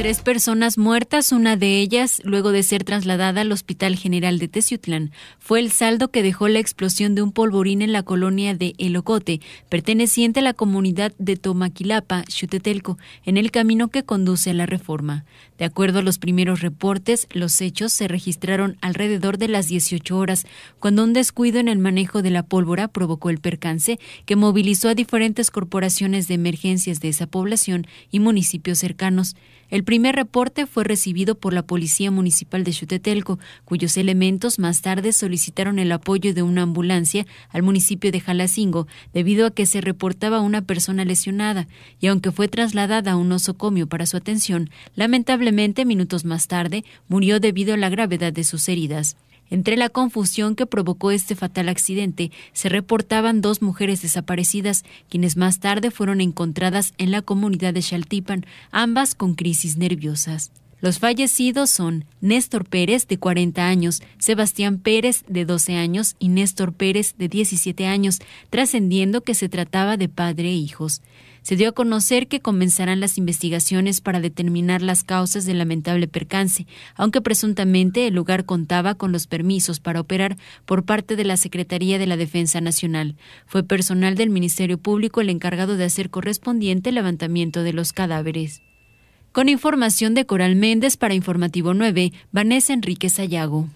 Tres personas muertas, una de ellas luego de ser trasladada al Hospital General de Teciutlán. Fue el saldo que dejó la explosión de un polvorín en la colonia de Elocote, perteneciente a la comunidad de Tomaquilapa, Xutetelco, en el camino que conduce a la reforma. De acuerdo a los primeros reportes, los hechos se registraron alrededor de las 18 horas, cuando un descuido en el manejo de la pólvora provocó el percance que movilizó a diferentes corporaciones de emergencias de esa población y municipios cercanos. El primer reporte fue recibido por la Policía Municipal de Chutetelco, cuyos elementos más tarde solicitaron el apoyo de una ambulancia al municipio de Jalacingo, debido a que se reportaba una persona lesionada, y aunque fue trasladada a un osocomio para su atención, lamentablemente minutos más tarde murió debido a la gravedad de sus heridas. Entre la confusión que provocó este fatal accidente, se reportaban dos mujeres desaparecidas, quienes más tarde fueron encontradas en la comunidad de Chaltipan, ambas con crisis nerviosas. Los fallecidos son Néstor Pérez, de 40 años, Sebastián Pérez, de 12 años, y Néstor Pérez, de 17 años, trascendiendo que se trataba de padre e hijos. Se dio a conocer que comenzarán las investigaciones para determinar las causas del lamentable percance, aunque presuntamente el lugar contaba con los permisos para operar por parte de la Secretaría de la Defensa Nacional. Fue personal del Ministerio Público el encargado de hacer correspondiente el levantamiento de los cadáveres. Con información de Coral Méndez para Informativo 9, Vanessa Enrique Ayago.